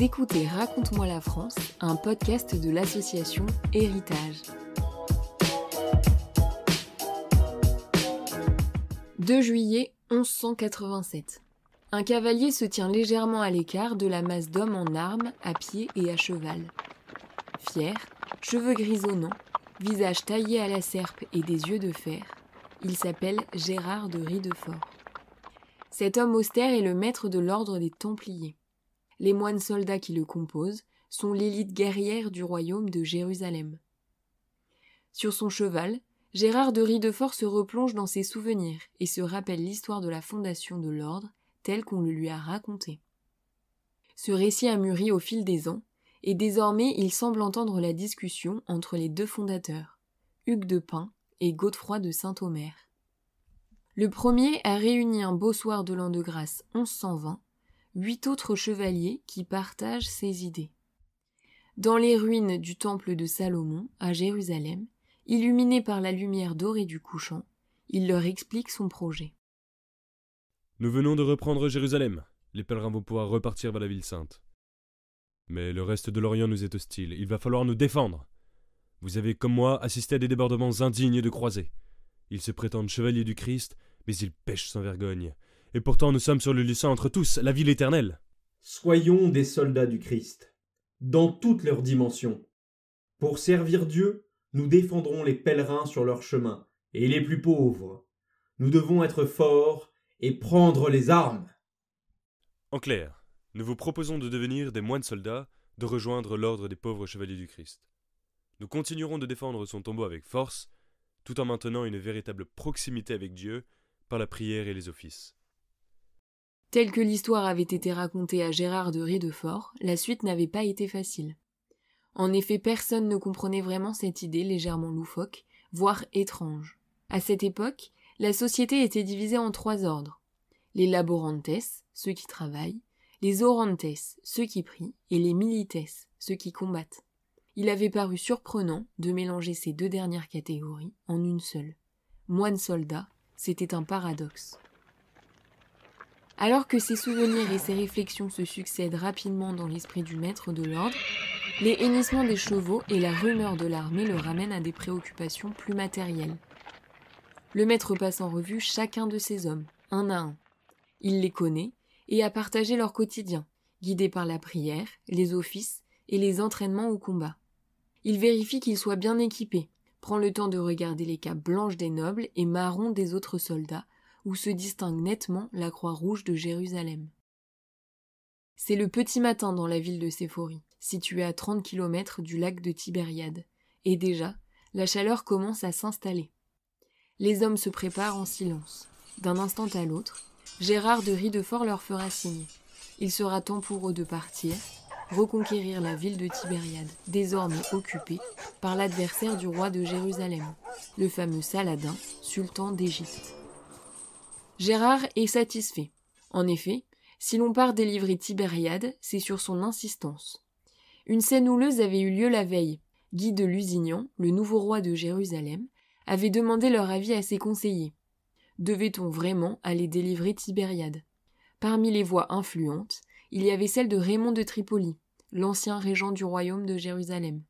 écoutez Raconte-moi la France, un podcast de l'association Héritage. « 2 juillet 1187. Un cavalier se tient légèrement à l'écart de la masse d'hommes en armes, à pied et à cheval. Fier, cheveux grisonnants, visage taillé à la serpe et des yeux de fer, il s'appelle Gérard de Ridefort. Cet homme austère est le maître de l'ordre des Templiers les moines soldats qui le composent sont l'élite guerrière du royaume de Jérusalem. Sur son cheval, Gérard de Ridefort se replonge dans ses souvenirs et se rappelle l'histoire de la fondation de l'ordre telle qu'on le lui a raconté. Ce récit a mûri au fil des ans, et désormais il semble entendre la discussion entre les deux fondateurs, Hugues de Pin et Godefroy de Saint-Omer. Le premier a réuni un beau soir de l'an de grâce 1120 huit autres chevaliers qui partagent ses idées. Dans les ruines du temple de Salomon, à Jérusalem, illuminé par la lumière dorée du couchant, il leur explique son projet. Nous venons de reprendre Jérusalem. Les pèlerins vont pouvoir repartir vers la ville sainte. Mais le reste de l'Orient nous est hostile. Il va falloir nous défendre. Vous avez, comme moi, assisté à des débordements indignes de croisés. Ils se prétendent chevaliers du Christ, mais ils pêchent sans vergogne et pourtant nous sommes sur le lieu entre tous, la ville éternelle. Soyons des soldats du Christ, dans toutes leurs dimensions. Pour servir Dieu, nous défendrons les pèlerins sur leur chemin, et les plus pauvres. Nous devons être forts et prendre les armes. En clair, nous vous proposons de devenir des moines soldats, de rejoindre l'ordre des pauvres chevaliers du Christ. Nous continuerons de défendre son tombeau avec force, tout en maintenant une véritable proximité avec Dieu par la prière et les offices. Telle que l'histoire avait été racontée à Gérard de Ridefort, la suite n'avait pas été facile. En effet, personne ne comprenait vraiment cette idée légèrement loufoque, voire étrange. À cette époque, la société était divisée en trois ordres. Les laborantes, ceux qui travaillent, les orantes, ceux qui prient, et les milites, ceux qui combattent. Il avait paru surprenant de mélanger ces deux dernières catégories en une seule. Moine-soldat, c'était un paradoxe. Alors que ses souvenirs et ses réflexions se succèdent rapidement dans l'esprit du maître de l'ordre, les hennissements des chevaux et la rumeur de l'armée le ramènent à des préoccupations plus matérielles. Le maître passe en revue chacun de ses hommes, un à un. Il les connaît et a partagé leur quotidien, guidé par la prière, les offices et les entraînements au combat. Il vérifie qu'ils soient bien équipés, prend le temps de regarder les capes blanches des nobles et marrons des autres soldats où se distingue nettement la croix rouge de Jérusalem. C'est le petit matin dans la ville de Séphorie, située à 30 km du lac de Tibériade, et déjà, la chaleur commence à s'installer. Les hommes se préparent en silence. D'un instant à l'autre, Gérard de Ridefort leur fera signe. Il sera temps pour eux de partir, reconquérir la ville de Tibériade, désormais occupée par l'adversaire du roi de Jérusalem, le fameux Saladin, sultan d'Égypte. Gérard est satisfait. En effet, si l'on part délivrer Tibériade, c'est sur son insistance. Une scène houleuse avait eu lieu la veille. Guy de Lusignan, le nouveau roi de Jérusalem, avait demandé leur avis à ses conseillers. Devait-on vraiment aller délivrer Tibériade Parmi les voix influentes, il y avait celle de Raymond de Tripoli, l'ancien régent du royaume de Jérusalem.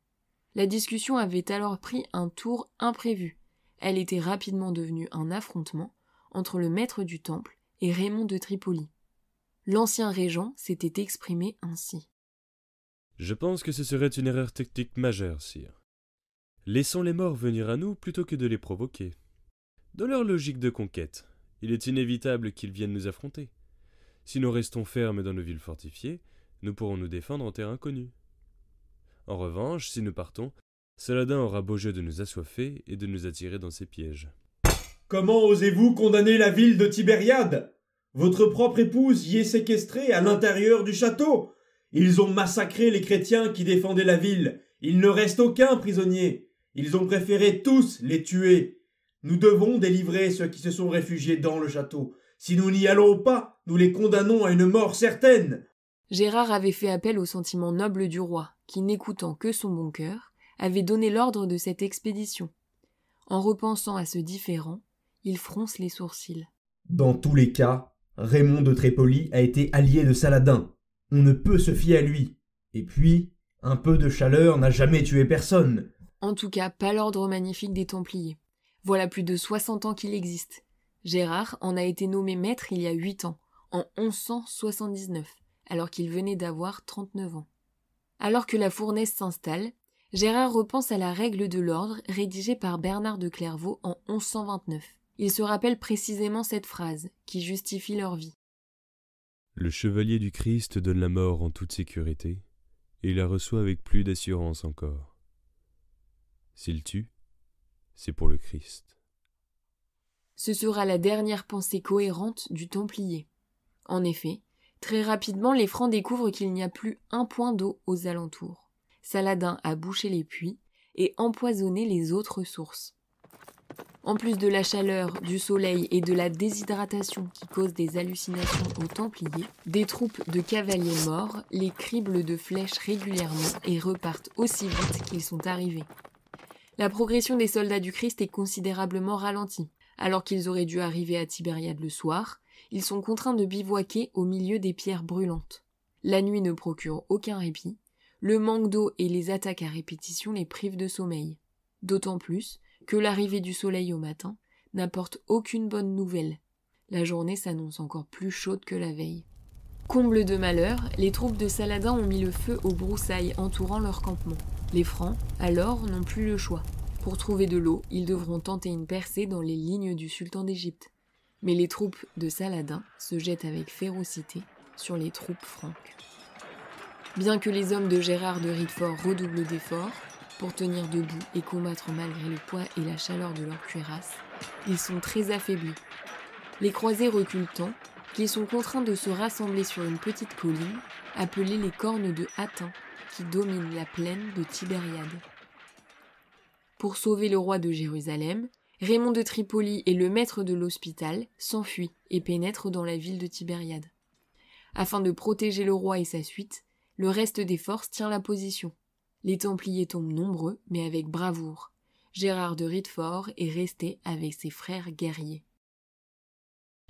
La discussion avait alors pris un tour imprévu. Elle était rapidement devenue un affrontement, entre le maître du temple et Raymond de Tripoli. L'ancien régent s'était exprimé ainsi. Je pense que ce serait une erreur tactique majeure, sire. Laissons les morts venir à nous plutôt que de les provoquer. Dans leur logique de conquête, il est inévitable qu'ils viennent nous affronter. Si nous restons fermes dans nos villes fortifiées, nous pourrons nous défendre en terre inconnue. En revanche, si nous partons, Saladin aura beau jeu de nous assoiffer et de nous attirer dans ses pièges. Comment osez-vous condamner la ville de Tibériade Votre propre épouse y est séquestrée à l'intérieur du château. Ils ont massacré les chrétiens qui défendaient la ville. Il ne reste aucun prisonnier. Ils ont préféré tous les tuer. Nous devons délivrer ceux qui se sont réfugiés dans le château. Si nous n'y allons pas, nous les condamnons à une mort certaine. Gérard avait fait appel au sentiment noble du roi, qui, n'écoutant que son bon cœur, avait donné l'ordre de cette expédition. En repensant à ce différend, il fronce les sourcils. Dans tous les cas, Raymond de Trépoli a été allié de Saladin. On ne peut se fier à lui. Et puis, un peu de chaleur n'a jamais tué personne. En tout cas, pas l'ordre magnifique des Templiers. Voilà plus de 60 ans qu'il existe. Gérard en a été nommé maître il y a 8 ans, en 1179, alors qu'il venait d'avoir 39 ans. Alors que la fournaise s'installe, Gérard repense à la règle de l'ordre rédigée par Bernard de Clairvaux en 1129. Ils se rappellent précisément cette phrase qui justifie leur vie. Le chevalier du Christ donne la mort en toute sécurité, et la reçoit avec plus d'assurance encore. S'il tue, c'est pour le Christ. Ce sera la dernière pensée cohérente du Templier. En effet, très rapidement les Francs découvrent qu'il n'y a plus un point d'eau aux alentours. Saladin a bouché les puits et empoisonné les autres sources. En plus de la chaleur, du soleil et de la déshydratation qui cause des hallucinations aux Templiers, des troupes de cavaliers morts les criblent de flèches régulièrement et repartent aussi vite qu'ils sont arrivés. La progression des soldats du Christ est considérablement ralentie. Alors qu'ils auraient dû arriver à Tibériade le soir, ils sont contraints de bivouaquer au milieu des pierres brûlantes. La nuit ne procure aucun répit, le manque d'eau et les attaques à répétition les privent de sommeil. D'autant plus que l'arrivée du soleil au matin n'apporte aucune bonne nouvelle. La journée s'annonce encore plus chaude que la veille. Comble de malheur, les troupes de Saladin ont mis le feu aux broussailles entourant leur campement. Les Francs, alors, n'ont plus le choix. Pour trouver de l'eau, ils devront tenter une percée dans les lignes du sultan d'Égypte. Mais les troupes de Saladin se jettent avec férocité sur les troupes franques. Bien que les hommes de Gérard de Ridefort redoublent d'efforts, pour tenir debout et combattre malgré le poids et la chaleur de leur cuirasse, ils sont très affaiblis. Les croisés reculent tant qu'ils sont contraints de se rassembler sur une petite colline appelée les cornes de Hattin qui domine la plaine de Tibériade. Pour sauver le roi de Jérusalem, Raymond de Tripoli et le maître de l'hôpital s'enfuient et pénètrent dans la ville de Tibériade. Afin de protéger le roi et sa suite, le reste des forces tient la position. Les Templiers tombent nombreux, mais avec bravoure. Gérard de Ridefort est resté avec ses frères guerriers.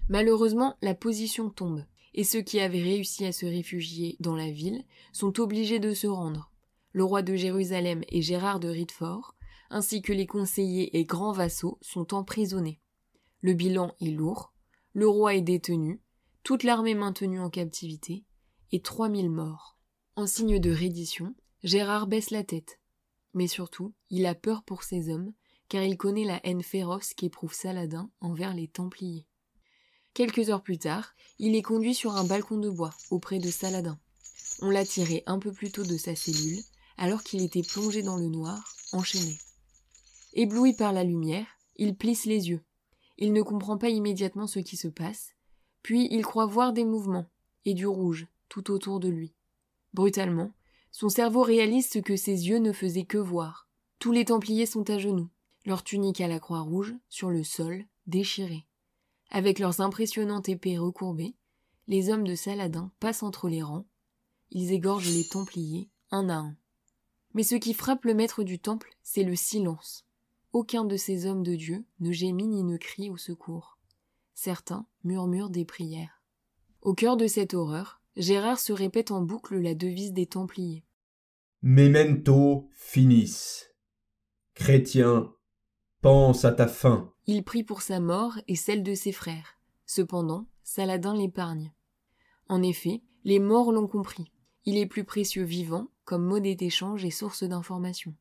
Malheureusement, la position tombe, et ceux qui avaient réussi à se réfugier dans la ville sont obligés de se rendre. Le roi de Jérusalem et Gérard de Ridefort, ainsi que les conseillers et grands vassaux, sont emprisonnés. Le bilan est lourd, le roi est détenu, toute l'armée maintenue en captivité, et 3000 morts. En signe de reddition, Gérard baisse la tête. Mais surtout, il a peur pour ses hommes, car il connaît la haine féroce qu'éprouve Saladin envers les Templiers. Quelques heures plus tard, il est conduit sur un balcon de bois, auprès de Saladin. On l'a tiré un peu plus tôt de sa cellule, alors qu'il était plongé dans le noir, enchaîné. Ébloui par la lumière, il plisse les yeux. Il ne comprend pas immédiatement ce qui se passe, puis il croit voir des mouvements, et du rouge, tout autour de lui. Brutalement, son cerveau réalise ce que ses yeux ne faisaient que voir. Tous les Templiers sont à genoux, leur tunique à la croix rouge, sur le sol, déchirée. Avec leurs impressionnantes épées recourbées, les hommes de Saladin passent entre les rangs. Ils égorgent les Templiers, un à un. Mais ce qui frappe le maître du temple, c'est le silence. Aucun de ces hommes de Dieu ne gémit ni ne crie au secours. Certains murmurent des prières. Au cœur de cette horreur, Gérard se répète en boucle la devise des Templiers. Memento finis. Chrétien, pense à ta fin. Il prie pour sa mort et celle de ses frères. Cependant, Saladin l'épargne. En effet, les morts l'ont compris. Il est plus précieux vivant, comme monnaie d'échange et source d'information.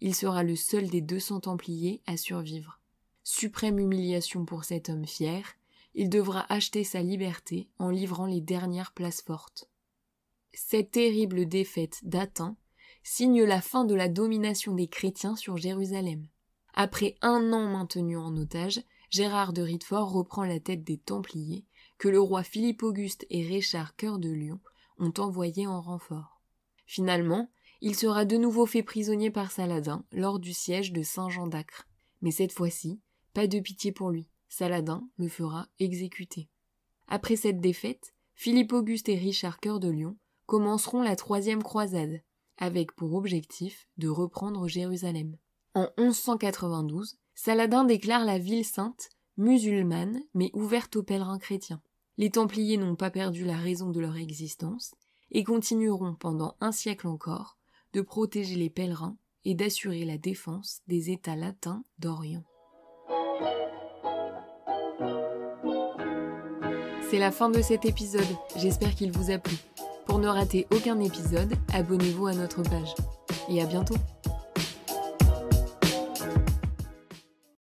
Il sera le seul des deux cents Templiers à survivre. Suprême humiliation pour cet homme fier, il devra acheter sa liberté en livrant les dernières places fortes. Cette terrible défaite d'Atin signe la fin de la domination des chrétiens sur Jérusalem. Après un an maintenu en otage, Gérard de Ridefort reprend la tête des Templiers, que le roi Philippe Auguste et Richard Cœur de Lion ont envoyé en renfort. Finalement, il sera de nouveau fait prisonnier par Saladin lors du siège de Saint-Jean d'Acre. Mais cette fois-ci, pas de pitié pour lui. Saladin le fera exécuter. Après cette défaite, Philippe Auguste et Richard Cœur de Lion commenceront la troisième croisade, avec pour objectif de reprendre Jérusalem. En 1192, Saladin déclare la ville sainte musulmane mais ouverte aux pèlerins chrétiens. Les Templiers n'ont pas perdu la raison de leur existence et continueront pendant un siècle encore de protéger les pèlerins et d'assurer la défense des États latins d'Orient. C'est la fin de cet épisode, j'espère qu'il vous a plu. Pour ne rater aucun épisode, abonnez-vous à notre page. Et à bientôt